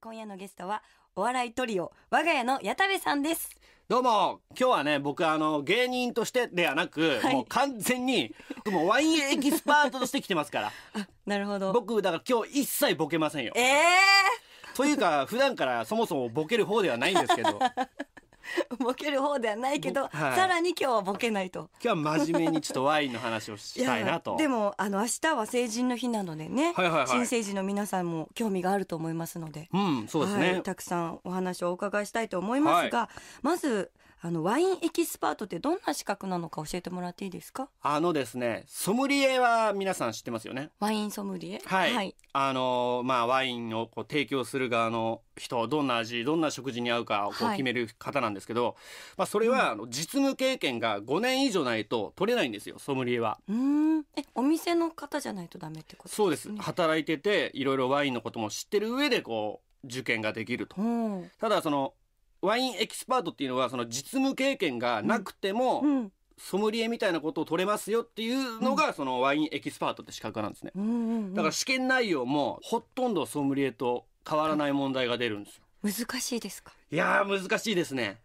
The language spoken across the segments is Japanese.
今夜のゲストはお笑いトリオ我が家の矢田部さんですどうも今日はね僕あの芸人としてではなく、はいもう完全に もワインエキスパートとして来てますから なるほど僕だから今日一切ボケませんよええというか普段からそもそもボケる方ではないんですけど ではないけど、はいさらに今日はボケないと。今日は真面目にちょっとワインの話をしたいなと。でもあの明日は成人の日なのでね、はいはいはい新成人の皆さんも興味があると思いますので、うん、そうですね。はい、たくさんお話をお伺いしたいと思いますが、まずあのワインエキスパートってどんな資格なのか教えてもらっていいですかあのですねソムリエは皆さん知ってますよねワインソムリエはい、はい、あのまあワインをこう提供する側の人どんな味どんな食事に合うかをこう決める方なんですけど、はい、まあそれは、うん、実務経験が5年以上ないと取れないんですよソムリエはうんえお店の方じゃないとダメってこと、ね、そうです働いてていろいろワインのことも知ってる上でこう受験ができると、ただそのワインエキスパートっていうのはその実務経験がなくても、うんうんソムリエみたいなことを取れますよっていうのが、そのワインエキスパートって資格なんですね、だから試験内容もほとんどソムリエと変わらない問題が出るんですよ難しいですかいや難しいですね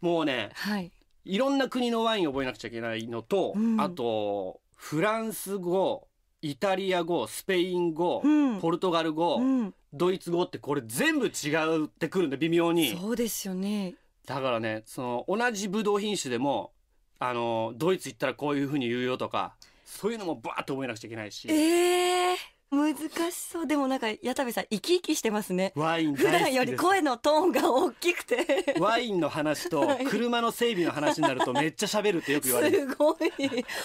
もうね、はい、いろんな国のワインを覚えなくちゃいけないのと、うん、あとフランス語イタリア語、スペイン語、うんポルトガル語、うんドイツ語ってこれ全部違うってくるんで微妙に。そうですよね。だからね、その同じブドウ品種でも、あの、ドイツ行ったらこういうふうに言うよとか、そういうのもバーッと覚えなくちゃいけないし。ええー難しそうでもなんか矢田部さん生き生きしてますねワイン普段より声のトーンが大きくてワインの話と車の整備の話になるとめっちゃ喋るってよく言われるすごい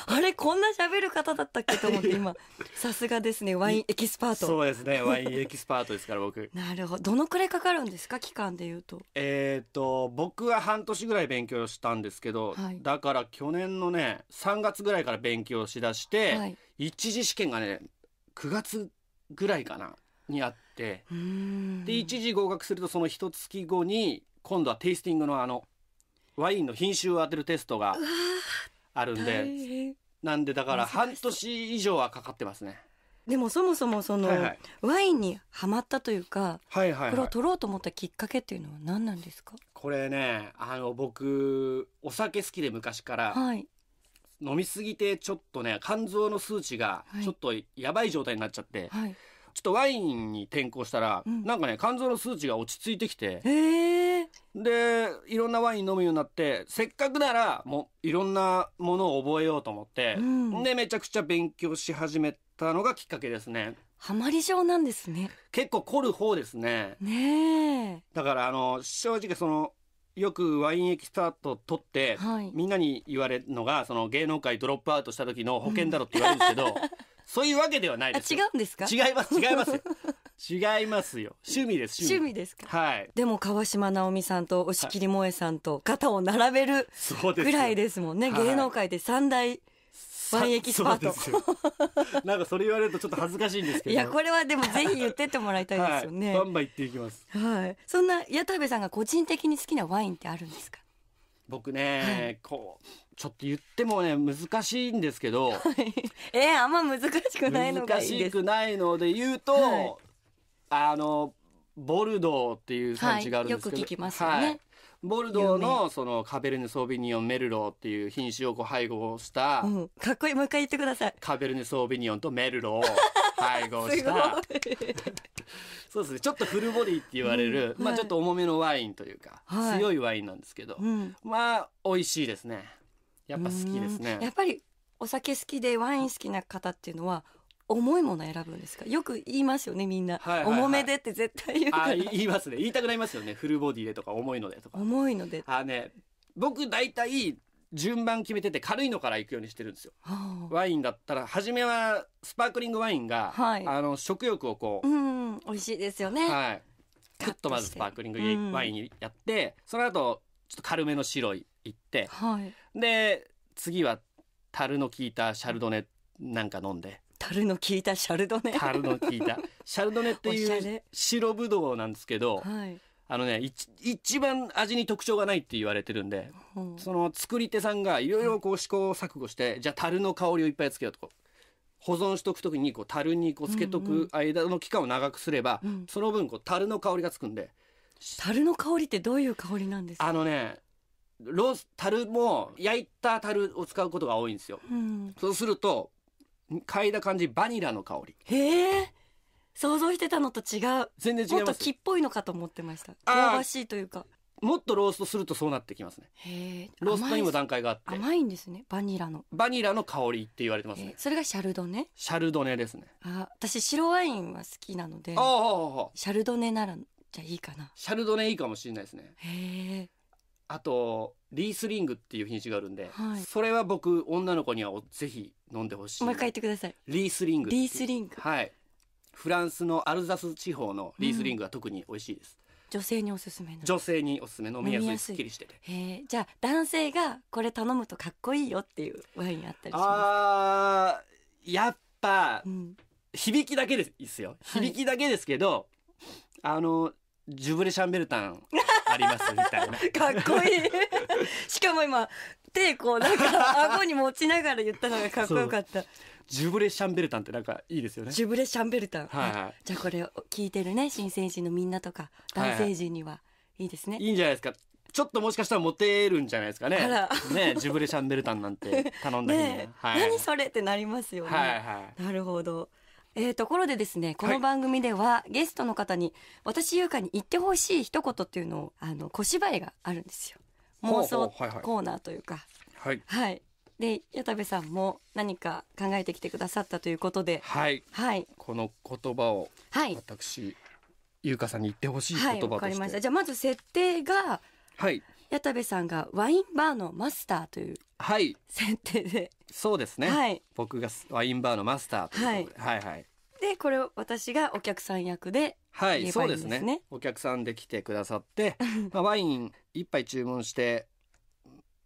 あれこんな喋る方だったっけと思って今さすがですねワインエキスパートそうですねワインエキスパートですから僕なるほどどのくらいかかるんですか期間でいうとえっ、と僕は半年ぐらい勉強したんですけど、はい、だから去年のね3月ぐらいから勉強しだして、はい、一次試験がね9月ぐらいかなにあってで一時合格するとその一月後に今度はテイスティングのあのワインの品種を当てるテストがあるんでなんでだから半年以上はかかってますね。でもそもそもその、ワインにはまったというか、はいはい、これを取ろうと思ったきっかけっていうのは何なんですかこれねあの僕お酒好きで昔から、はい、飲みすぎてちょっとね肝臓の数値がちょっとやばい状態になっちゃって、はい、ちょっとワインに転向したら、うん、なんかね肝臓の数値が落ち着いてきて、でいろんなワイン飲むようになってせっかくならもういろんなものを覚えようと思って、うん、でめちゃくちゃ勉強し始めたのがきっかけですね。ハマり症なんですね。結構凝る方ですね。ねだからあの正直そのよくワインエキスパート取って、はい、みんなに言われるのがその芸能界ドロップアウトした時の保険だろって言われるんですけど、うん、そういうわけではないです違うんですか違います違います違いますよ趣味です趣味ですかはいでも川島直美さんと押切萌さんと肩を並べるぐらいですもんね、はい、芸能界で三大ワンエキスパートですよなんかそれ言われるとちょっと恥ずかしいんですけどいやこれはでもぜひ言ってってもらいたいですよね、はい、バンバン言っていきますはいそんな矢田部さんが個人的に好きなワインってあるんですか僕ね、はい、こうちょっと言ってもね難しいんですけど、えー、あんま難しくないのが難しくないので言うと、はい、あのボルドーっていう産地があるんですけど、よく聞きますよね、ボルドーのそのカベルネ・ソービニオン・メルローっていう品種をこう配合した、うん、かっこいいもう一回言ってくださいカベルネ・ソービニオンとメルローを 配合したそうですねちょっとフルボディって言われる、うんはい、まあちょっと重めのワインというか、はい、強いワインなんですけど、うん、まあ美味しいですねやっぱ好きですねやっぱりお酒好きでワイン好きな方っていうのは重いもの選ぶんですかよく言いますよねみんな、はいはいはい、重めでって絶対言うから言いますね言いたくなりますよねフルボディでとか重いのでとか重いのであね僕大体順番決めてて軽いのから行くようにしてるんですよ、はあ、ワインだったら初めはスパークリングワインが、はい、あの食欲をこううん美味しいですよねはいクッとまずスパークリングワインやって、うん、その後ちょっと軽めの白い行って、はい、で次は樽の効いたシャルドネなんか飲んで樽の効いたシャルドネ樽の効いたシャルドネっていう白ぶどうなんですけど、はい、あのね一番味に特徴がないって言われてるんで、その作り手さんがいろいろこう試行錯誤して、じゃあ樽の香りをいっぱいつけようと保存しとくときにこう樽にこうつけとく間の期間を長くすれば、うんうん、その分こう樽の香りがつくんで樽の香りってどういう香りなんですかあのねロース樽も焼いた樽を使うことが多いんですよ、うん、そうすると嗅いだ感じバニラの香りへえ想像してたのと違う全然違いもっと木っぽいのかと思ってました香ばしいというかもっとローストするとそうなってきますねへローストにも段階があって甘いんですねバニラのバニラの香りって言われてますねそれがシャルドネシャルドネですねあ私白ワインは好きなのでシャルドネならじゃいいかなシャルドネいいかもしれないですねへえあとリースリングっていう品種があるんで、はい、それは僕女の子にはぜひ飲んでほしいもう一回言ってくださいリースリングリースリングはいフランスのアルザス地方のリースリングは特に美味しいです、うん、女性におすすめの女性におすすめ飲みやすいすっきりしててへじゃあ男性がこれ頼むとかっこいいよっていうワインあったりしますあやっぱ、うん、響きだけですよ響きだけですけど、はい、あのジュブレシャンベルタンありますみたいな かっこいい しかも今手こうなんか顎に持ちながら言ったのがかっこよかったジュブレシャンベルタンってなんかいいですよねジュブレシャンベルタン、はいはい、じゃあこれを聞いてるね新成人のみんなとか男性陣にはいいですね、はい、いいんじゃないですかちょっともしかしたらモテるんじゃないですかね。ね、ジュブレシャンベルタンなんて頼んだ日にね、何それってなりますよね。はいはい、なるほど。えー、ところでですね、この番組では、はい、ゲストの方に私優香に言ってほしい一言っていうのをあの小芝居があるんですよ。妄想コーナーというか。はい、はい、で矢田部さんも何か考えてきてくださったということで、はい、はい、この言葉を私、優香さんに言ってほしい言葉として。わ、かりました。じゃあまず設定が、はい、矢田部さんがワインバーのマスターという設定で、はい、そうですね、はい、僕がワインバーのマスターということで、はい、はいはいでこれを私がお客さん役ではい、ね、そうですねお客さんで来てくださって、まあ、ワイン一杯注文して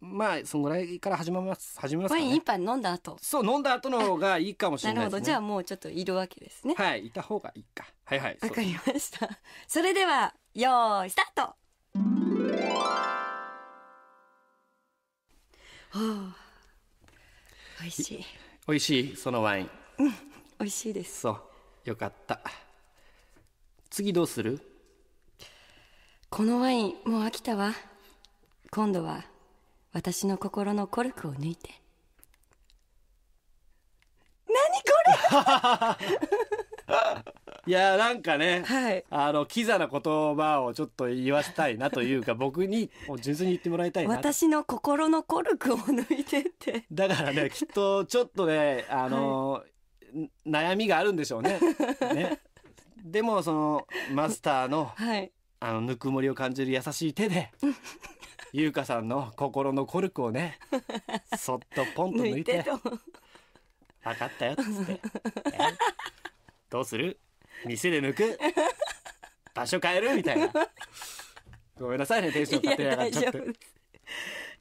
まあそのぐらいから始めます始めます、ね、ワイン一杯飲んだ後そう飲んだ後の方がいいかもしれない、ね、なるほどじゃあもうちょっといるわけですねはいいた方がいいかはいはいわかりましたそれではよいスタートはあ、おいしいおいしいそのワインうん美味しいですそうよかった次どうするこのワインもう飽きたわ今度は私の心のコルクを抜いて何これ いやなんかね、はい、あのキザな言葉をちょっと言わせたいなというか 僕に純粋に言ってもらいたいな私の心のコルクを抜いてってだからねきっとちょっとねあの、はい悩みがあるんでしょうね。ねでもそのマスターの、はい、あのぬくもりを感じる優しい手で 優香さんの心のコルクをねそっとポンと抜いて「分かったよ」っつって「どうする店で抜く 場所変える?」みたいな。ごめんなさいねテンション立てやがっちゃって。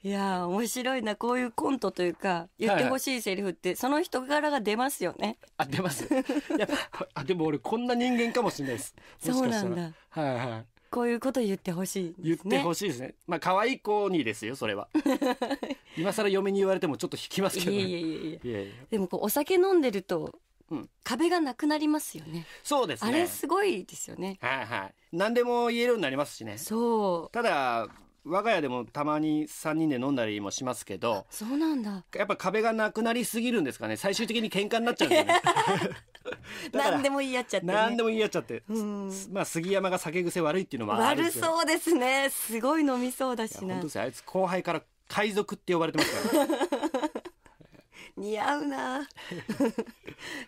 いや面白いなこういうコントというか言ってほしいセリフって、はいその人柄が出ますよねあ出ますあでも俺こんな人間かもしれないですそうなんだはいはいこういうこと言ってほしい、ね、言ってほしいですね。まあ可愛い子にですよそれは。今更嫁に言われてもちょっと引きますけど、ね、いやいやいやでもこうお酒飲んでると、うん、壁がなくなりますよね。そうです、ね、あれすごいですよね。はいはい。何でも言えるようになりますしね。そう。ただ我が家でもたまに3人で飲んだりもしますけどそうなんだやっぱ壁がなくなりすぎるんですかね最終的に喧嘩になっちゃうんですよね 何でも言い合っちゃって、ね、何でも言い合っちゃって、まあ杉山が酒癖悪いっていうのも悪そうですねすごい飲みそうだしな本当ですあいつ後輩から海賊って呼ばれてますから、似合うな 今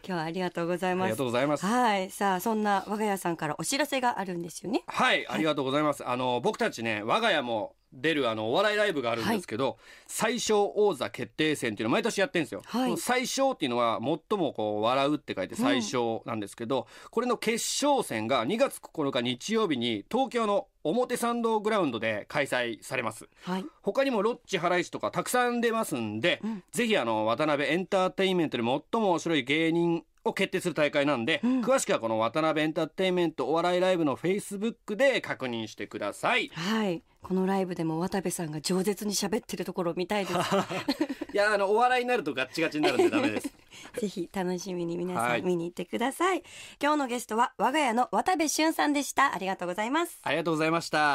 日はありがとうございますありがとうございますはいさあそんな我が家さんからお知らせがあるんですよねはい、はい、ありがとうございますあの僕たちね我が家も出るあのお笑いライブがあるんですけど、はい、最小王座決定戦っていうのを毎年やってるんですよ、はい、最小っていうのは最もこう笑うって書いて最小なんですけど、うん、これの決勝戦が2月9日日曜日に東京の表参道グラウンドで開催されます、はい、他にもロッチハライチとかたくさん出ますんで、うん、ぜひあの渡辺エンターテインメントで最も面白い芸人を決定する大会なんで、うん、詳しくはこの渡辺エンターテインメントお笑いライブのフェイスブックで確認してください。はい。このライブでも渡部さんが饒舌に喋ってるところ見たいです。いや、あの、お笑いになるとガッチガチになるんでダメです。ぜひ楽しみに皆さん見に行ってください。はい、今日のゲストは我が家の渡部俊さんでした。ありがとうございます。ありがとうございました。